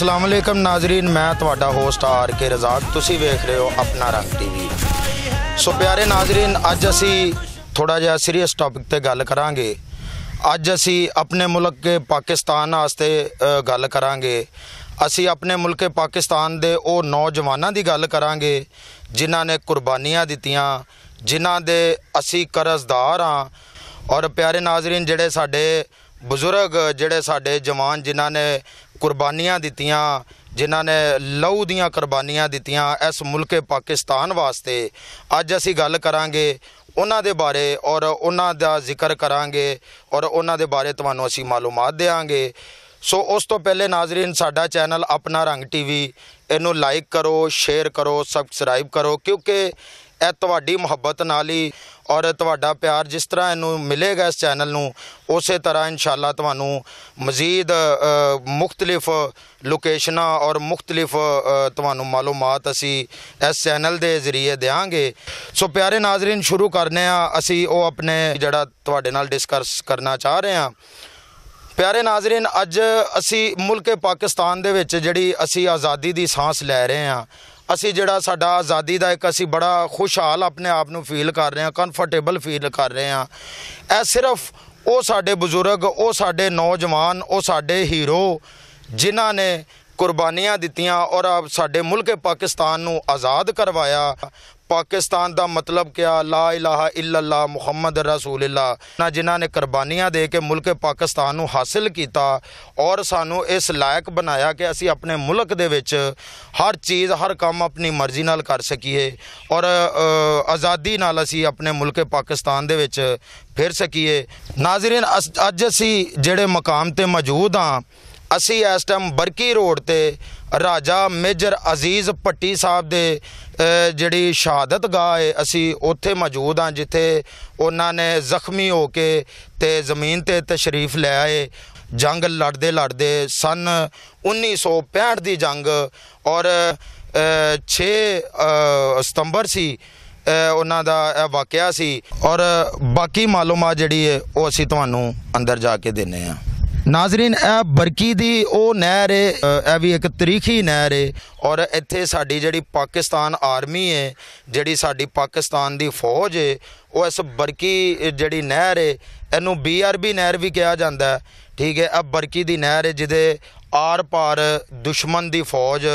ਅਸਲਾਮ ਅਲੈਕਮ ਨਾਜ਼ਰੀਨ ਮੈਂ ਤੁਹਾਡਾ ਹੋਸਟ ਆਰ ਕੇ ਰਜ਼ਾਕ ਤੁਸੀਂ ਵੇਖ ਰਹੇ ਹੋ ਆਪਣਾ ਰੰਗ ਟੀਵੀ ਸੋ ਪਿਆਰੇ ਨਾਜ਼ਰੀਨ ਅੱਜ ਅਸੀਂ ਥੋੜਾ ਜਿਹਾ ਸੀਰੀਅਸ ਟਾਪਿਕ ਤੇ ਗੱਲ ਕਰਾਂਗੇ ਅੱਜ ਅਸੀਂ ਆਪਣੇ ਮੁਲਕ ਕੇ ਪਾਕਿਸਤਾਨ ਵਾਸਤੇ ਗੱਲ ਕਰਾਂਗੇ ਅਸੀਂ ਆਪਣੇ ਮੁਲਕ ਪਾਕਿਸਤਾਨ ਦੇ ਉਹ ਨੌਜਵਾਨਾਂ ਦੀ ਗੱਲ ਕਰਾਂਗੇ ਜਿਨ੍ਹਾਂ ਨੇ ਕੁਰਬਾਨੀਆਂ ਦਿੱਤੀਆਂ ਜਿਨ੍ਹਾਂ ਦੇ ਅਸੀਂ ਕਰਜ਼ਦਾਰ ਹਾਂ ਔਰ ਪਿਆਰੇ ਨਾਜ਼ਰੀਨ ਜਿਹੜੇ ਸਾਡੇ ਬਜ਼ੁਰਗ ਜਿਹੜੇ ਸਾਡੇ ਜਵਾਨ ਜਿਨ੍ਹਾਂ ਨੇ ਕੁਰਬਾਨੀਆਂ ਦਿੱਤੀਆਂ ਜਿਨ੍ਹਾਂ ਨੇ ਲਹੂ ਦੀਆਂ ਕੁਰਬਾਨੀਆਂ ਦਿੱਤੀਆਂ ਇਸ ਮੁਲਕੇ ਪਾਕਿਸਤਾਨ ਵਾਸਤੇ ਅੱਜ ਅਸੀਂ ਗੱਲ ਕਰਾਂਗੇ ਉਹਨਾਂ ਦੇ ਬਾਰੇ ਔਰ ਉਹਨਾਂ ਦਾ ਜ਼ਿਕਰ ਕਰਾਂਗੇ ਔਰ ਉਹਨਾਂ ਦੇ ਬਾਰੇ ਤੁਹਾਨੂੰ ਅਸੀਂ ਮਾਲੂਮਾਤ ਦੇਵਾਂਗੇ ਸੋ ਉਸ ਤੋਂ ਪਹਿਲੇ ਨਾਜ਼ਰੀਨ ਸਾਡਾ ਚੈਨਲ ਆਪਣਾ ਰੰਗ ਟੀਵੀ ਇਹਨੂੰ ਲਾਈਕ ਕਰੋ ਸ਼ੇਅਰ ਕਰੋ ਸਬਸਕ੍ਰਾਈਬ ਕਰੋ ਕਿਉਂਕਿ ਇਹ ਤੁਹਾਡੀ ਮੁਹੱਬਤ ਨਾਲ ਹੀ ਔਰ ਤੁਹਾਡਾ ਪਿਆਰ ਜਿਸ ਤਰ੍ਹਾਂ ਇਹਨੂੰ ਮਿਲੇਗਾ ਇਸ ਚੈਨਲ ਨੂੰ ਉਸੇ ਤਰ੍ਹਾਂ ਇਨਸ਼ਾਅੱਲਾ ਤੁਹਾਨੂੰ ਮਜ਼ੀਦ ਮੁxtਲਿਫ ਲੋਕੇਸ਼ਨਾਂ ਔਰ ਮੁxtਲਿਫ ਤੁਹਾਨੂੰ ਮਾਲੂਮਾਤ ਅਸੀਂ ਇਸ ਚੈਨਲ ਦੇ ਜ਼ਰੀਏ ਦੇਵਾਂਗੇ ਸੋ ਪਿਆਰੇ ਨਾਜ਼ਰੀਨ ਸ਼ੁਰੂ ਕਰਨੇ ਆ ਅਸੀਂ ਉਹ ਆਪਣੇ ਜਿਹੜਾ ਤੁਹਾਡੇ ਨਾਲ ਡਿਸਕਸ ਕਰਨਾ ਚਾਹ ਰਹੇ ਆ ਪਿਆਰੇ ਨਾਜ਼ਰੀਨ ਅੱਜ ਅਸੀਂ ਮੁਲਕ ਪਾਕਿਸਤਾਨ ਦੇ ਵਿੱਚ ਜਿਹੜੀ ਅਸੀਂ ਆਜ਼ਾਦੀ ਦੀ ਸਾਹ ਲੈ ਰਹੇ ਆ ਅਸੀਂ ਜਿਹੜਾ ਸਾਡਾ ਆਜ਼ਾਦੀ ਦਾ ਇੱਕ ਅਸੀਂ ਬੜਾ ਖੁਸ਼ਹਾਲ ਆਪਣੇ ਆਪ ਨੂੰ ਫੀਲ ਕਰ ਰਹੇ ਹਾਂ ਕੰਫਰਟੇਬਲ ਫੀਲ ਕਰ ਰਹੇ ਹਾਂ ਇਹ ਸਿਰਫ ਉਹ ਸਾਡੇ ਬਜ਼ੁਰਗ ਉਹ ਸਾਡੇ ਨੌਜਵਾਨ ਉਹ ਸਾਡੇ ਹੀਰੋ ਜਿਨ੍ਹਾਂ ਨੇ ਕੁਰਬਾਨੀਆਂ ਦਿੱਤੀਆਂ ਔਰ ਸਾਡੇ ਮੁਲਕ ਪਾਕਿਸਤਾਨ ਨੂੰ ਆਜ਼ਾਦ ਕਰਵਾਇਆ ਪਾਕਿਸਤਾਨ ਦਾ ਮਤਲਬ ਕਿਆ ਲਾ ਇਲਾਹਾ ਇਲੱਲਾ ਮੁਹੰਮਦ ਰਸੂਲullah ਨਾ ਜਿਨ੍ਹਾਂ ਨੇ ਕੁਰਬਾਨੀਆਂ ਦੇ ਕੇ ਮੁਲਕ ਪਾਕਿਸਤਾਨ ਨੂੰ ਹਾਸਲ ਕੀਤਾ ਔਰ ਸਾਨੂੰ ਇਸ ਲਾਇਕ ਬਣਾਇਆ ਕਿ ਅਸੀਂ ਆਪਣੇ ਮੁਲਕ ਦੇ ਵਿੱਚ ਹਰ ਚੀਜ਼ ਹਰ ਕੰਮ ਆਪਣੀ ਮਰਜ਼ੀ ਨਾਲ ਕਰ ਸਕੀਏ ਔਰ ਆਜ਼ਾਦੀ ਨਾਲ ਅਸੀਂ ਆਪਣੇ ਮੁਲਕ ਪਾਕਿਸਤਾਨ ਦੇ ਵਿੱਚ ਫਿਰ ਸਕੀਏ ਨਾਜ਼ਰੀਨ ਅੱਜ ਅਸੀਂ ਜਿਹੜੇ ਮਕਾਮ ਤੇ ਮੌਜੂਦ ਆ ਅਸੀਂ ਇਸ ਟਾਈਮ ਬਰਕੀ ਰੋਡ ਤੇ ਰਾਜਾ ਮੇਜਰ ਅਜ਼ੀਜ਼ ਪੱਟੀ ਸਾਹਿਬ ਦੇ ਜਿਹੜੀ ਸ਼ਹਾਦਤ ਗਾਹ ਹੈ ਅਸੀਂ ਉੱਥੇ ਮੌਜੂਦ ਹਾਂ ਜਿੱਥੇ ਉਹਨਾਂ ਨੇ ਜ਼ਖਮੀ ਹੋ ਕੇ ਤੇ ਜ਼ਮੀਨ ਤੇ ਤਸ਼ਰੀਫ ਲੈ ਆਏ ਜੰਗ ਲੜਦੇ ਲੜਦੇ ਸਨ 1965 ਦੀ ਜੰਗ ਔਰ 6 ਸਤੰਬਰ ਸੀ ਉਹਨਾਂ ਦਾ ਇਹ ਵਾਕਿਆ ਸੀ ਔਰ ਬਾਕੀ ਮਾਲੂਮਾਤ ਜਿਹੜੀ ਹੈ ਉਹ ਅਸੀਂ ਤੁਹਾਨੂੰ ਅੰਦਰ ਜਾ ਕੇ ਦਿੰਨੇ ਆ ਨਾਜ਼ਰੀਨ ਇਹ ਬਰਕੀ ਦੀ ਉਹ ਨਹਿਰ ਹੈ ਇਹ ਵੀ ਇੱਕ ਤਰੀਖੀ ਨਹਿਰ ਹੈ ਔਰ ਇੱਥੇ ਸਾਡੀ ਜਿਹੜੀ ਪਾਕਿਸਤਾਨ ਆਰਮੀ ਹੈ ਜਿਹੜੀ ਸਾਡੀ ਪਾਕਿਸਤਾਨ ਦੀ ਫੌਜ ਹੈ ਉਹ ਇਸ ਬਰਕੀ ਜਿਹੜੀ ਨਹਿਰ ਹੈ ਇਹਨੂੰ ਬੀਆਰਬੀ ਨਹਿਰ ਵੀ ਕਿਹਾ ਜਾਂਦਾ ਹੈ ਠੀਕ ਹੈ ਇਹ ਬਰਕੀ ਦੀ ਨਹਿਰ ਹੈ ਜਿਹਦੇ ਆਰ ਪਾਰ ਦੁਸ਼ਮਣ ਦੀ ਫੌਜ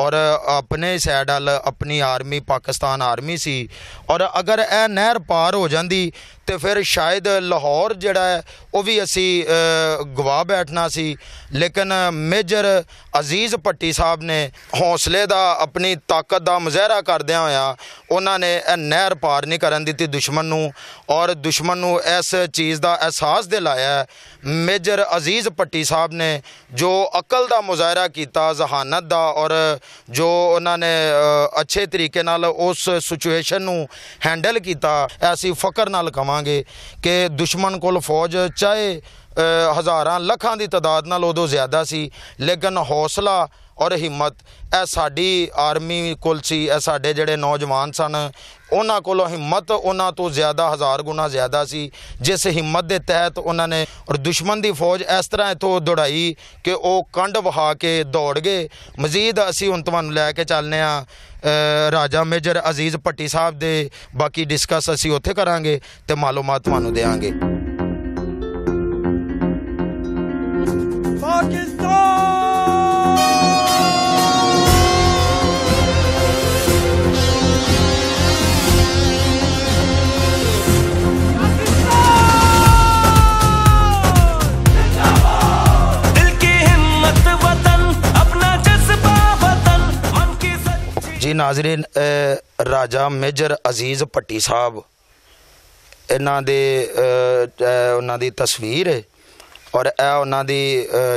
ਔਰ ਆਪਣੇ ਸਾਈਡ ਵਾਲ ਆਪਣੀ ਆਰਮੀ ਪਾਕਿਸਤਾਨ ਆਰਮੀ ਸੀ ਔਰ ਅਗਰ ਇਹ ਨਹਿਰ ਪਾਰ ਹੋ ਜਾਂਦੀ ਤੇ ਫਿਰ ਸ਼ਾਇਦ ਲਾਹੌਰ ਜਿਹੜਾ ਉਹ ਵੀ ਅਸੀਂ ਗਵਾ ਬੈਠਣਾ ਸੀ ਲੇਕਿਨ ਮੇਜਰ ਅਜ਼ੀਜ਼ ਪੱਟੀ ਸਾਹਿਬ ਨੇ ਹੌਸਲੇ ਦਾ ਆਪਣੀ ਤਾਕਤ ਦਾ ਮਜ਼ਾਹਰਾ ਕਰਦਿਆਂ ਹੋਇਆ ਉਹਨਾਂ ਨੇ ਇਹ ਨਹਿਰ ਪਾਰ ਨਹੀਂ ਕਰਨ ਦਿੱਤੀ ਦੁਸ਼ਮਣ ਨੂੰ ਔਰ ਦੁਸ਼ਮਣ ਨੂੰ ਇਸ ਚੀਜ਼ ਦਾ ਅਹਿਸਾਸ ਦਿਲਾਇਆ ਮੇਜਰ ਅਜ਼ੀਜ਼ ਪੱਟੀ ਸਾਹਿਬ ਨੇ ਜੋ ਅਕਲ ਦਾ ਮੁਜ਼ਾਹਰਾ ਕੀਤਾ ਜ਼ਹਾਨਤ ਦਾ ਔਰ ਜੋ ਉਹਨਾਂ ਨੇ ਅੱਛੇ ਤਰੀਕੇ ਨਾਲ ਉਸ ਸਿਚੁਏਸ਼ਨ ਨੂੰ ਹੈਂਡਲ ਕੀਤਾ ਐਸੀ ਫਕਰ ਨਾਲ ਕਵਾਂਗੇ ਕਿ ਦੁਸ਼ਮਣ ਕੋਲ ਫੌਜ ਚਾਹੇ ਹਜ਼ਾਰਾਂ ਲੱਖਾਂ ਦੀ ਤਦਾਦ ਨਾਲ ਉਦੋਂ ਜ਼ਿਆਦਾ ਸੀ ਲੇਕਿਨ ਹੌਸਲਾ ਔਰ ਹਿੰਮਤ ਇਹ ਸਾਡੀ ਆਰਮੀ ਕੋਲ ਸੀ ਇਹ ਸਾਡੇ ਜਿਹੜੇ ਨੌਜਵਾਨ ਸਨ ਉਹਨਾਂ ਕੋਲੋਂ ਹਿੰਮਤ ਉਹਨਾਂ ਤੋਂ ਜ਼ਿਆਦਾ ਹਜ਼ਾਰ ਗੁਣਾ ਜ਼ਿਆਦਾ ਸੀ ਜਿਸ ਹਿੰਮਤ ਦੇ ਤਹਿਤ ਉਹਨਾਂ ਨੇ ਔਰ ਦੁਸ਼ਮਣ ਦੀ ਫੌਜ ਇਸ ਤਰ੍ਹਾਂ ਇਥੋਂ ਦੌੜਾਈ ਕਿ ਉਹ ਕੰਡ ਵਹਾ ਕੇ ਦੌੜ ਗਏ ਮਜ਼ੀਦ ਅਸੀਂ ਹੁਣ ਤੁਹਾਨੂੰ ਲੈ ਕੇ ਚੱਲਨੇ ਆ ਰਾਜਾ ਮੇਜਰ ਅਜ਼ੀਜ਼ ਪੱਟੀ ਸਾਹਿਬ ਦੇ ਬਾਕੀ ਡਿਸਕਸ ਅਸੀਂ ਉੱਥੇ ਕਰਾਂਗੇ ਤੇ ਮਾਲੂਮਾਤ ਤੁਹਾਨੂੰ ਦੇਵਾਂਗੇ ਜੀ ਨਾਜ਼ਰੀਨ ਰਾਜਾ ਮੇਜਰ ਅਜ਼ੀਜ਼ ਪੱਟੀ ਸਾਹਿਬ ਇਹਨਾਂ ਦੇ ਉਹਨਾਂ ਦੀ ਤਸਵੀਰ ਹੈ ਔਰ ਇਹ ਉਹਨਾਂ ਦੀ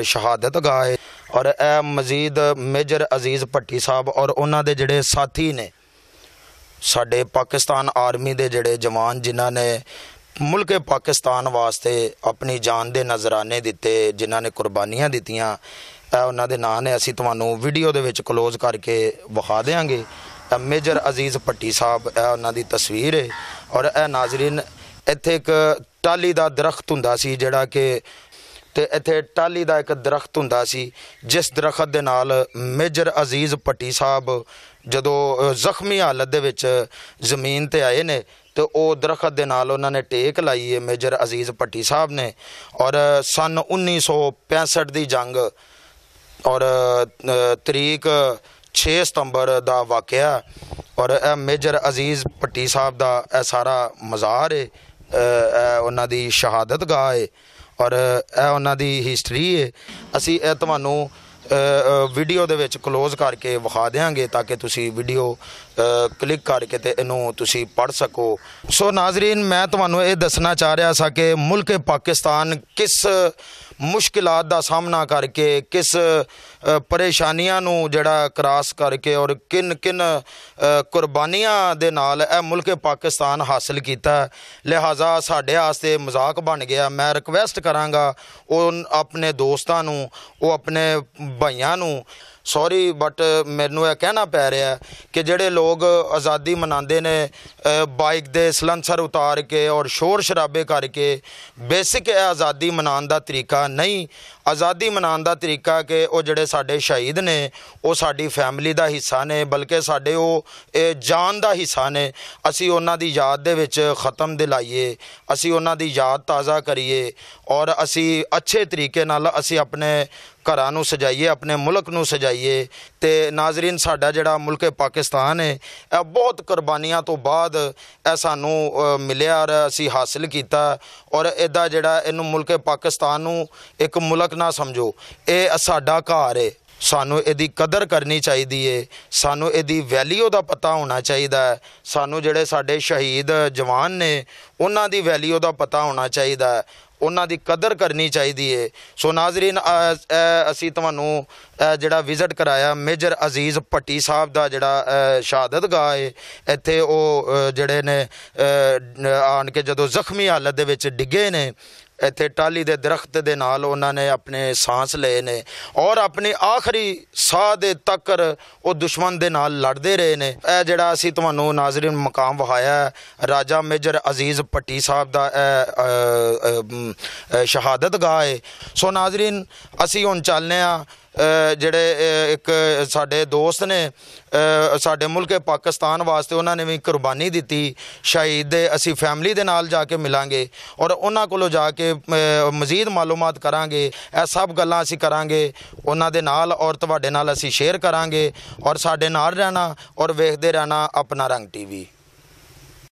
ਸ਼ਹਾਦਤ ਗਾਹ ਹੈ ਔਰ ਇਹ ਮਜ਼ੀਦ ਮੇਜਰ ਅਜ਼ੀਜ਼ ਪੱਟੀ ਸਾਹਿਬ ਔਰ ਉਹਨਾਂ ਦੇ ਜਿਹੜੇ ਸਾਥੀ ਨੇ ਸਾਡੇ ਪਾਕਿਸਤਾਨ ਆਰਮੀ ਦੇ ਜਿਹੜੇ ਜਵਾਨ ਜਿਨ੍ਹਾਂ ਨੇ ਮੁਲਕ ਪਾਕਿਸਤਾਨ ਵਾਸਤੇ ਆਪਣੀ ਜਾਨ ਦੇ ਨਜ਼ਰਾਨੇ ਦਿੱਤੇ ਜਿਨ੍ਹਾਂ ਨੇ ਕੁਰਬਾਨੀਆਂ ਦਿੱਤੀਆਂ ਆ ਉਹਨਾਂ ਦੇ ਨਾਂ ਨੇ ਅਸੀਂ ਤੁਹਾਨੂੰ ਵੀਡੀਓ ਦੇ ਵਿੱਚ ক্লোਜ਼ ਕਰਕੇ ਵਿਖਾ ਦੇਵਾਂਗੇ ਮੇਜਰ ਅਜ਼ੀਜ਼ ਪੱਟੀ ਸਾਹਿਬ ਇਹ ਉਹਨਾਂ ਦੀ ਤਸਵੀਰ ਹੈ ਔਰ ਇਹ ਨਾਜ਼ਰੀਨ ਇੱਥੇ ਇੱਕ ਟਾਲੀ ਦਾ ਦਰਖਤ ਹੁੰਦਾ ਸੀ ਜਿਹੜਾ ਕਿ ਤੇ ਇੱਥੇ ਟਾਲੀ ਦਾ ਇੱਕ ਦਰਖਤ ਹੁੰਦਾ ਸੀ ਜਿਸ ਦਰਖਤ ਦੇ ਨਾਲ ਮੇਜਰ ਅਜ਼ੀਜ਼ ਪੱਟੀ ਸਾਹਿਬ ਜਦੋਂ ਜ਼ਖਮੀ ਹਾਲਤ ਦੇ ਵਿੱਚ ਜ਼ਮੀਨ ਤੇ ਆਏ ਨੇ ਤੇ ਉਹ ਦਰਖਤ ਦੇ ਨਾਲ ਉਹਨਾਂ ਨੇ ਟੇਕ ਲਾਈ ਹੈ ਮੇਜਰ ਅਜ਼ੀਜ਼ ਪੱਟੀ ਸਾਹਿਬ ਨੇ ਔਰ ਸਨ 1965 ਦੀ ਜੰਗ ਔਰ ਤਰੀਕ 6 ਸਤੰਬਰ ਦਾ ਵਾਕਿਆ ਔਰ ਇਹ ਮੇਜਰ ਅਜ਼ੀਜ਼ ਪੱਟੀ ਸਾਹਿਬ ਦਾ ਇਹ ਸਾਰਾ ਮਜ਼ਾਰ ਹੈ ਉਹਨਾਂ ਦੀ ਸ਼ਹਾਦਤ ਗਾਹ ਹੈ ਔਰ ਇਹ ਉਹਨਾਂ ਦੀ ਹਿਸਟਰੀ ਹੈ ਅਸੀਂ ਇਹ ਤੁਹਾਨੂੰ ਵੀਡੀਓ ਦੇ ਵਿੱਚ ক্লোਜ਼ ਕਰਕੇ ਵਿਖਾ ਦੇਾਂਗੇ ਤਾਂ ਕਿ ਤੁਸੀਂ ਵੀਡੀਓ ਕਲਿੱਕ ਕਰਕੇ ਤੇ ਇਹਨੂੰ ਤੁਸੀਂ ਪੜ੍ਹ ਸਕੋ ਸੋ ਨਾਜ਼ਰੀਨ ਮੈਂ ਤੁਹਾਨੂੰ ਇਹ ਦੱਸਣਾ ਚਾਹ ਰਿਹਾ ਸਾਂ ਕਿ ਮੁਲਕ ਪਾਕਿਸਤਾਨ ਕਿਸ ਮੁਸ਼ਕਿਲਾਂ ਦਾ ਸਾਹਮਣਾ ਕਰਕੇ ਕਿਸ ਪਰੇਸ਼ਾਨੀਆਂ ਨੂੰ ਜਿਹੜਾ ਕਰਾਸ ਕਰਕੇ ਔਰ ਕਿਨ ਕਿਨ ਕੁਰਬਾਨੀਆਂ ਦੇ ਨਾਲ ਇਹ ਮੁਲਕ ਪਾਕਿਸਤਾਨ ਹਾਸਲ ਕੀਤਾ ਲਿਹਾਜ਼ਾ ਸਾਡੇ ਆਸਤੇ ਮਜ਼ਾਕ ਬਣ ਗਿਆ ਮੈਂ ਰਿਕਵੈਸਟ ਕਰਾਂਗਾ ਉਹ ਆਪਣੇ ਦੋਸਤਾਂ ਨੂੰ ਉਹ ਆਪਣੇ ਭਾਈਆਂ ਨੂੰ ਸੌਰੀ ਬਟ ਮੈਨੂੰ ਇਹ ਕਹਿਣਾ ਪੈ ਰਿਹਾ ਕਿ ਜਿਹੜੇ ਲੋਕ ਆਜ਼ਾਦੀ ਮਨਾਉਂਦੇ ਨੇ ਬਾਈਕ ਦੇ ਸਲੰਸਰ ਉਤਾਰ ਕੇ ਔਰ ਸ਼ੋਰ ਸ਼ਰਾਬੇ ਕਰਕੇ ਬੇਸਿਕ ਆਜ਼ਾਦੀ ਮਨਾਉਣ ਦਾ ਤਰੀਕਾ ਨਹੀਂ ਆਜ਼ਾਦੀ ਮਨਾਉਣ ਦਾ ਤਰੀਕਾ ਕਿ ਉਹ ਜਿਹੜੇ ਸਾਡੇ ਸ਼ਹੀਦ ਨੇ ਉਹ ਸਾਡੀ ਫੈਮਿਲੀ ਦਾ ਹਿੱਸਾ ਨੇ ਬਲਕਿ ਸਾਡੇ ਉਹ ਜਾਨ ਦਾ ਹਿੱਸਾ ਨੇ ਅਸੀਂ ਉਹਨਾਂ ਦੀ ਯਾਦ ਦੇ ਵਿੱਚ ਖਤਮ ਦਿਲਾਈਏ ਅਸੀਂ ਉਹਨਾਂ ਦੀ ਯਾਦ ਤਾਜ਼ਾ ਕਰੀਏ ਔਰ ਅਸੀਂ ਅੱਛੇ ਤਰੀਕੇ ਨਾਲ ਅਸੀਂ ਆਪਣੇ ਘਰਾਂ ਨੂੰ ਸਜਾਈਏ ਆਪਣੇ ਮੁਲਕ ਨੂੰ ਸਜਾਈਏ ਤੇ ਨਾਜ਼ਰੀਨ ਸਾਡਾ ਜਿਹੜਾ ਮੁਲਕ ਪਾਕਿਸਤਾਨ ਹੈ ਇਹ ਬਹੁਤ ਕੁਰਬਾਨੀਆਂ ਤੋਂ ਬਾਅਦ ਇਹ ਸਾਨੂੰ ਮਿਲਿਆ ਔਰ ਅਸੀਂ ਹਾਸਲ ਕੀਤਾ ਔਰ ਇਹਦਾ ਜਿਹੜਾ ਇਹਨੂੰ ਮੁਲਕ ਪਾਕਿਸਤਾਨ ਨੂੰ ਇੱਕ ਮੁਲਕ ਨਾ ਸਮਝੋ ਇਹ ਸਾਡਾ ਘਰ ਹੈ ਸਾਨੂੰ ਇਹਦੀ ਕਦਰ ਕਰਨੀ ਚਾਹੀਦੀ ਏ ਸਾਨੂੰ ਇਹਦੀ ਵੈਲਿਊ ਦਾ ਪਤਾ ਹੋਣਾ ਚਾਹੀਦਾ ਹੈ ਸਾਨੂੰ ਜਿਹੜੇ ਸਾਡੇ ਸ਼ਹੀਦ ਜਵਾਨ ਨੇ ਉਹਨਾਂ ਦੀ ਵੈਲਿਊ ਦਾ ਪਤਾ ਹੋਣਾ ਚਾਹੀਦਾ ਹੈ ਉਹਨਾਂ ਦੀ ਕਦਰ ਕਰਨੀ ਚਾਹੀਦੀ ਏ ਸੋ ਨਾਜ਼ਰੀਨ ਅਸੀਂ ਤੁਹਾਨੂੰ ਜਿਹੜਾ ਵਿਜ਼ਿਟ ਕਰਾਇਆ ਮੇਜਰ ਅਜ਼ੀਜ਼ ਪੱਟੀ ਸਾਹਿਬ ਦਾ ਜਿਹੜਾ ਸ਼ਹਾਦਤ ਗਾਹ ਏ ਇੱਥੇ ਉਹ ਜਿਹੜੇ ਨੇ ਆਣ ਕੇ ਜਦੋਂ ਜ਼ਖਮੀ ਹਾਲਤ ਦੇ ਵਿੱਚ ਡਿੱਗੇ ਨੇ ਇੱਥੇ ਟਾਲੀ ਦੇ ਦਰਖਤ ਦੇ ਨਾਲ ਉਹਨਾਂ ਨੇ ਆਪਣੇ ਸਾਹਸ ਲਏ ਨੇ ਔਰ ਆਪਣੀ ਆਖਰੀ ਸਾਹ ਦੇ ਤੱਕਰ ਉਹ ਦੁਸ਼ਮਣ ਦੇ ਨਾਲ ਲੜਦੇ ਰਹੇ ਨੇ ਇਹ ਜਿਹੜਾ ਅਸੀਂ ਤੁਹਾਨੂੰ ਨਾਜ਼ਰੀਨ ਮਕਾਮ ਵਹਾਇਆ ਰਾਜਾ ਮੇਜਰ ਅਜ਼ੀਜ਼ ਪੱਟੀ ਸਾਹਿਬ ਦਾ ਸ਼ਹਾਦਤ ਗਾਏ ਹੈ ਸੋ ਨਾਜ਼ਰੀਨ ਅਸੀਂ ਹੁਣ ਚੱਲਨੇ ਆ ਜਿਹੜੇ ਇੱਕ ਸਾਡੇ ਦੋਸਤ ਨੇ ਸਾਡੇ ਮੁਲਕ ਪਾਕਿਸਤਾਨ ਵਾਸਤੇ ਉਹਨਾਂ ਨੇ ਵੀ ਕੁਰਬਾਨੀ ਦਿੱਤੀ ਸ਼ਹੀਦ ਦੇ ਅਸੀਂ ਫੈਮਿਲੀ ਦੇ ਨਾਲ ਜਾ ਕੇ ਮਿਲਾਂਗੇ ਔਰ ਉਹਨਾਂ ਕੋਲੋਂ ਜਾ ਕੇ ਮਜ਼ੀਦ ਮਾਲੂਮਾਤ ਕਰਾਂਗੇ ਇਹ ਸਭ ਗੱਲਾਂ ਅਸੀਂ ਕਰਾਂਗੇ ਉਹਨਾਂ ਦੇ ਨਾਲ ਔਰ ਤੁਹਾਡੇ ਨਾਲ ਅਸੀਂ ਸ਼ੇਅਰ ਕਰਾਂਗੇ ਔਰ ਸਾਡੇ ਨਾਲ ਰਹਿਣਾ ਔਰ ਵੇਖਦੇ ਰਹਿਣਾ ਆਪਣਾ ਰੰਗ ਟੀਵੀ